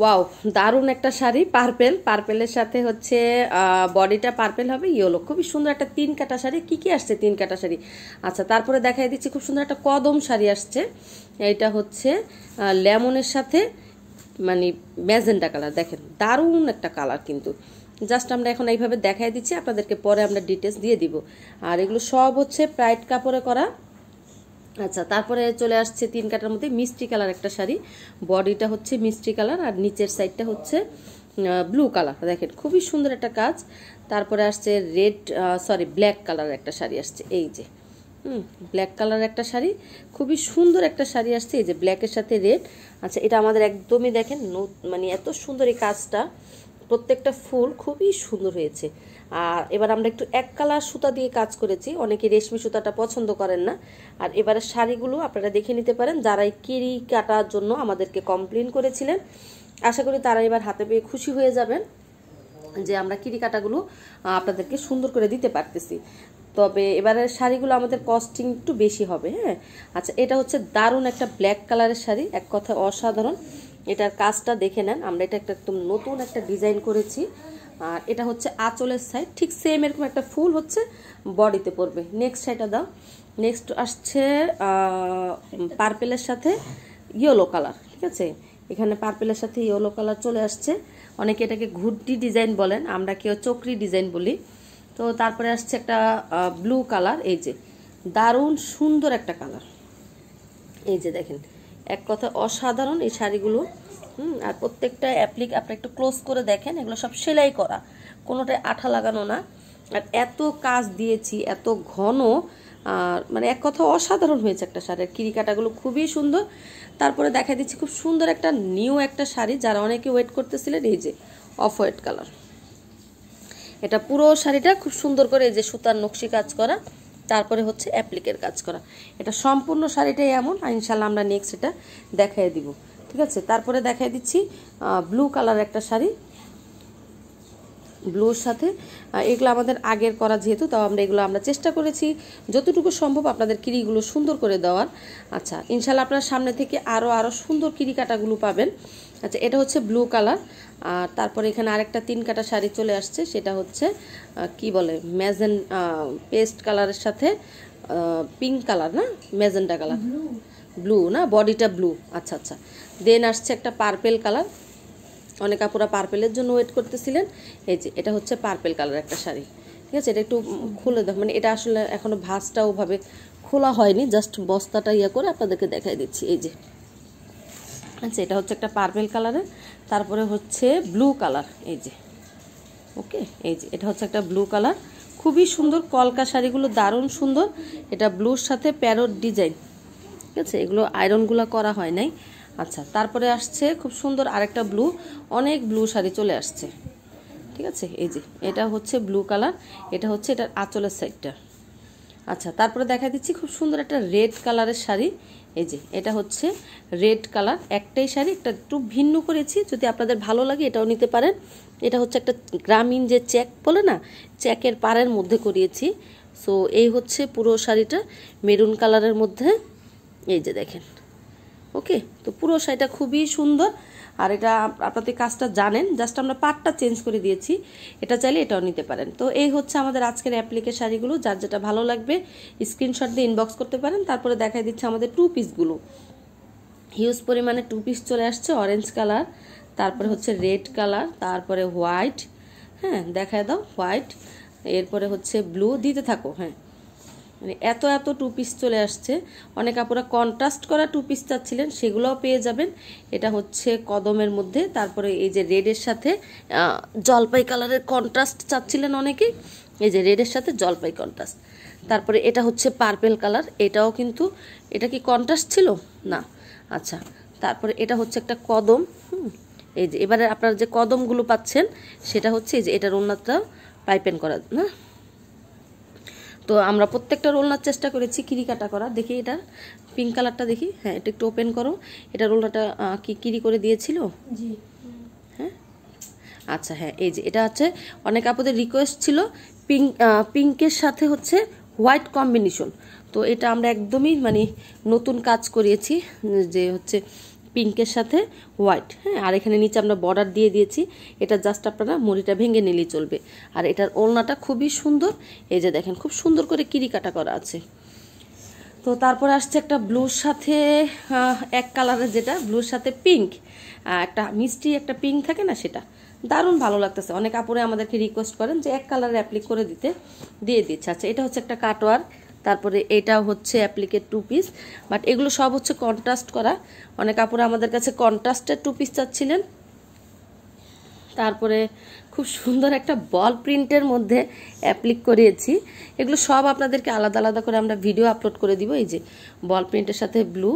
wow দারুণ একটা sari purple পার্পেলের সাথে হচ্ছে বডিটা পার্পেল হবে ইয়েলো খুবই সুন্দর একটা তিন কাটা শাড়ি কী কী আসছে তিন কাটা শাড়ি আচ্ছা তারপরে দেখাই দিচ্ছি খুব সুন্দর একটা কদম শাড়ি আসছে এটা হচ্ছে লেমনের সাথে মানে ম্যাজেন্ডা কালার দেখেন দারুণ একটা কালার কিন্তু জাস্ট আমরা এখন এইভাবে দেখাই দিচ্ছি আপনাদেরকে পরে আমরা ডিটেলস দিয়ে দিব আর এগুলো সব হচ্ছে প্রাইড কাপড়ে করা আচ্ছা তারপরে চলে আসছে তিন কাটার মধ্যে মিষ্টি কালার একটা শাড়ি বডিটা হচ্ছে মিষ্টি কালার আর নিচের সাইডটা হচ্ছে ব্লু কালার দেখেন খুবই সুন্দর একটা কাজ তারপরে আসছে রেড সরি ব্ল্যাক কালার একটা শাড়ি আসছে এই যে হুম ব্ল্যাক কালার একটা শাড়ি খুবই সুন্দর একটা শাড়ি আসছে এই যে ব্ল্যাকের সাথে রেড আচ্ছা এটা আমাদের একদমই দেখেন মানে এত সুন্দর এই কাজটা প্রত্যেকটা ফুল খুবই সুন্দর হয়েছে আর এবার আমরা একটু এক কালার সুতা দিয়ে কাজ করেছি অনেকে রেশমি সুতাটা পছন্দ করেন না আর এবারে শাড়িগুলো আপনারা দেখে নিতে পারেন যারা এই কিরি কাটার জন্য আমাদেরকে কমপ্লেন করেছিলেন আশা করি তারা এবার হাতে পেয়ে খুশি হয়ে যাবেন যে আমরা কিরি কাটাগুলো আপনাদেরকে সুন্দর করে দিতে পারতেছি তবে এবারে শাড়িগুলো আমাদের কস্টিং একটু বেশি হবে হ্যাঁ আচ্ছা এটা হচ্ছে দারুণ একটা ব্ল্যাক কালারের শাড়ি এক কথা অসাধারণ এটার কাজটা দেখে নেন আমরা এটা একটা একদম নতুন একটা ডিজাইন করেছি আর এটা হচ্ছে আঁচলের সাইড ঠিক সেম এরকম একটা ফুল হচ্ছে বডিতে পড়বে নেক্সট সাইডটা দাও নেক্সট আসছে পার্পেলের সাথে ইয়েলো কালার ঠিক আছে এখানে পার্পেলের সাথে ইয়েলো কালার চলে আসছে অনেকে এটাকে ঘুরটি ডিজাইন বলেন আমরা কেউ চকরি ডিজাইন বলি তো তারপরে আসছে একটা ব্লু কালার এই যে দারুণ সুন্দর একটা কালার এই যে দেখেন এক কথা অসাধারণ এই শাড়িগুলো হুম আর প্রত্যেকটা অ্যাপ্লিক আপনি একটু ক্লোজ করে দেখেন এগুলো সব সেলাই করা কোনোটায় আঠা লাগানো না আর এত কাজ দিয়েছি এত ঘন আর মানে এক কথা অসাধারণ হয়েছে একটা শাড়ির কিরিকাটাগুলো খুবই সুন্দর তারপরে দেখা দিচ্ছি খুব সুন্দর একটা নিউ একটা শাড়ি যারা অনেকে ওয়েট করতেছিলেন এই যে অফ হোয়াইট কালার এটা পুরো শাড়িটা খুব সুন্দর করে এই যে সুতার নকশি কাজ করা তারপরে হচ্ছে অ্যাপ্লিকের কাজ করা এটা সম্পূর্ণ শাড়িটাই এমন ইনশাল্লাহ আমরা নেক্সট এটা দেখাই দিব ঠিক আছে তারপরে দেখাই দিচ্ছি ব্লু কালার একটা শাড়ি ব্লুর সাথে এগুলো আমাদের আগের করা যেহেতু তাও আমরা এগুলো আমরা চেষ্টা করেছি যতটুকু সম্ভব আপনাদের কিরিগুলো সুন্দর করে দেওয়ার আচ্ছা ইনশাল্লাহ আপনার সামনে থেকে আরও আরও সুন্দর কিরি কাটাগুলো পাবেন আচ্ছা এটা হচ্ছে ব্লু কালার আর তারপরে এখানে আরেকটা তিন কাটা শাড়ি চলে আসছে সেটা হচ্ছে কি বলে ম্যাজেন পেস্ট কালারের সাথে পিঙ্ক কালার না ম্যাজেন্টা কালার ব্লু না বডিটা ব্লু আচ্ছা আচ্ছা দেন আসছে একটা পার্পেল কালার অনেক আপুরা পার্পেলের জন্য ওয়েট করতেছিলেন এই যে এটা হচ্ছে পার্পেল কালার একটা শাড়ি ঠিক আছে এটা একটু খুলে দেখ মানে এটা আসলে এখনও ভাঁজটা ওভাবে খোলা হয়নি জাস্ট বস্তাটা ইয়ে করে আপনাদেরকে দেখাই দিচ্ছি এই যে আচ্ছা এটা হচ্ছে একটা পার্পেল কালারের তারপরে হচ্ছে ব্লু কালার এই যে ওকে এই যে এটা হচ্ছে একটা ব্লু কালার খুবই সুন্দর কলকা শাড়িগুলো দারুণ সুন্দর এটা ব্লুর সাথে প্যারোর ডিজাইন ঠিক আছে এগুলো আয়রনগুলো করা হয় নাই আচ্ছা তারপরে আসছে খুব সুন্দর আরেকটা ব্লু অনেক ব্লু শাড়ি চলে আসছে ঠিক আছে এই যে এটা হচ্ছে ব্লু কালার এটা হচ্ছে এটার আঁচলের সাইডটা আচ্ছা তারপরে দেখা দিচ্ছি খুব সুন্দর একটা রেড কালারের শাড়ি এই যে এটা হচ্ছে রেড কালার একটাই শাড়ি একটা একটু ভিন্ন করেছি যদি আপনাদের ভালো লাগে এটাও নিতে পারেন এটা হচ্ছে একটা গ্রামীণ যে চেক বলে না চেকের পাড়ের মধ্যে করিয়েছি সো এই হচ্ছে পুরো শাড়িটা মেরুন কালারের মধ্যে এই যে দেখেন ওকে তো পুরো শাড়িটা খুবই সুন্দর আর এটা আপনাদের কাজটা জানেন জাস্ট আমরা পাটটা চেঞ্জ করে দিয়েছি এটা চাইলে এটাও নিতে পারেন তো এই হচ্ছে আমাদের আজকের অ্যাপ্লিকে শাড়িগুলো যার যেটা ভালো লাগবে স্ক্রিনশট দিয়ে ইনবক্স করতে পারেন তারপরে দেখাই দিচ্ছে আমাদের টু পিসগুলো হিউজ পরিমাণে টু পিস চলে আসছে অরেঞ্জ কালার তারপরে হচ্ছে রেড কালার তারপরে হোয়াইট হ্যাঁ দেখায় দাও হোয়াইট এরপরে হচ্ছে ব্লু দিতে থাকো হ্যাঁ মানে এত এত টু পিস চলে আসছে অনেক আপনারা কন্ট্রাস্ট করা টু পিস চাচ্ছিলেন সেগুলোও পেয়ে যাবেন এটা হচ্ছে কদমের মধ্যে তারপরে এই যে রেডের সাথে জলপাই কালারের কন্ট্রাস্ট চাচ্ছিলেন অনেকেই এই যে রেডের সাথে জলপাই কন্ট্রাস্ট তারপরে এটা হচ্ছে পার্পেল কালার এটাও কিন্তু এটা কি কন্ট্রাস্ট ছিল না আচ্ছা তারপরে এটা হচ্ছে একটা কদম এই যে এবারে আপনারা যে কদমগুলো পাচ্ছেন সেটা হচ্ছে এই যে এটার অন্যটা পাইপেন করা না তো আমরা প্রত্যেকটা রোলনার চেষ্টা করেছি কিরি কাটা করা দেখি এটা পিঙ্ক কালারটা দেখি হ্যাঁ এটা একটু ওপেন করো এটা রোলনাটা কি কিরি করে দিয়েছিল হ্যাঁ আচ্ছা হ্যাঁ এই যে এটা হচ্ছে অনেক আপদের রিকোয়েস্ট ছিল পিঙ্ক পিঙ্কের সাথে হচ্ছে হোয়াইট কম্বিনেশন তো এটা আমরা একদমই মানে নতুন কাজ করিয়েছি যে হচ্ছে পিঙ্কের সাথে হোয়াইট হ্যাঁ আর এখানে নিচে আমরা বর্ডার দিয়ে দিয়েছি এটা জাস্ট আপনারা মুড়িটা ভেঙে নিলেই চলবে আর এটার ওলনাটা খুবই সুন্দর এই যে দেখেন খুব সুন্দর করে কিরি কাটা করা আছে তো তারপরে আসছে একটা ব্লুর সাথে এক কালারের যেটা ব্লুর সাথে পিঙ্ক একটা মিষ্টি একটা পিঙ্ক থাকে না সেটা দারুণ ভালো লাগতেছে অনেক কাপড়ে আমাদেরকে রিকোয়েস্ট করেন যে এক কালারে অ্যাপ্লিক করে দিতে দিয়ে দিচ্ছে আচ্ছা এটা হচ্ছে একটা কাটোয়ার তারপরে এটা হচ্ছে অ্যাপ্লিকের টু পিস বাট এগুলো সব হচ্ছে কন্ট্রাস্ট করা অনেক আপুরা আমাদের কাছে কন্ট্রাস্টের টু পিস চাচ্ছিলেন তারপরে খুব সুন্দর একটা বল প্রিন্টের মধ্যে অ্যাপ্লিক করিয়েছি এগুলো সব আপনাদেরকে আলাদা আলাদা করে আমরা ভিডিও আপলোড করে দিব এই যে বল প্রিন্টের সাথে ব্লু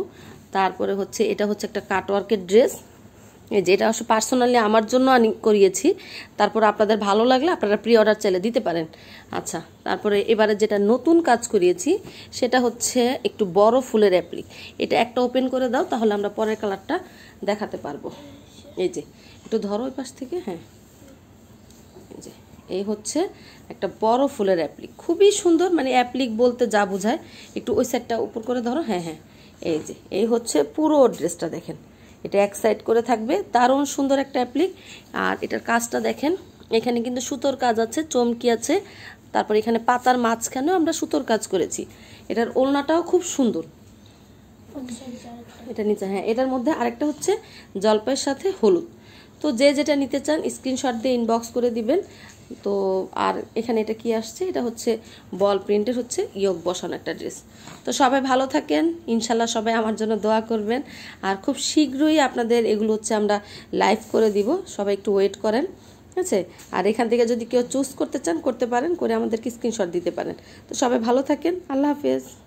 তারপরে হচ্ছে এটা হচ্ছে একটা কাটওয়ার্কের ড্রেস এই যে এটা আসলে পার্সোনালি আমার জন্য আমি করিয়েছি তারপর আপনাদের ভালো লাগলে আপনারা প্রি অর্ডার চাইলে দিতে পারেন আচ্ছা তারপরে এবারে যেটা নতুন কাজ করিয়েছি সেটা হচ্ছে একটু বড় ফুলের অ্যাপ্লিক এটা একটা ওপেন করে দাও তাহলে আমরা পরের কালারটা দেখাতে পারবো এই যে একটু ধরো ওই পাশ থেকে হ্যাঁ যে এই হচ্ছে একটা বড় ফুলের অ্যাপ্লিক খুবই সুন্দর মানে অ্যাপ্লিক বলতে যা বোঝায় একটু ওই সাইডটা উপর করে ধরো হ্যাঁ হ্যাঁ এই যে এই হচ্ছে পুরো ড্রেসটা দেখেন এটা এক সাইড করে থাকবে দারুণ সুন্দর একটা অ্যাপ্লিক আর এটার কাজটা দেখেন এখানে কিন্তু সুতোর কাজ আছে চমকি আছে তারপর এখানে পাতার মাঝখানেও আমরা সুতোর কাজ করেছি এটার ওলনাটাও খুব সুন্দর এটা নিচে হ্যাঁ এটার মধ্যে আরেকটা হচ্ছে জলপাইয়ের সাথে হলুদ তো যে যেটা নিতে চান স্ক্রিনশট দিয়ে ইনবক্স করে দিবেন তো আর এখানে এটা কি আসছে এটা হচ্ছে বল প্রিন্টের হচ্ছে ইয়োগ বসানো একটা ড্রেস তো সবাই ভালো থাকেন ইনশাল্লাহ সবাই আমার জন্য দোয়া করবেন আর খুব শীঘ্রই আপনাদের এগুলো হচ্ছে আমরা লাইভ করে দিব সবাই একটু ওয়েট করেন ঠিক আছে আর এখান থেকে যদি কেউ চুজ করতে চান করতে পারেন করে আমাদেরকে স্ক্রিনশট দিতে পারেন তো সবাই ভালো থাকেন আল্লাহ হাফেজ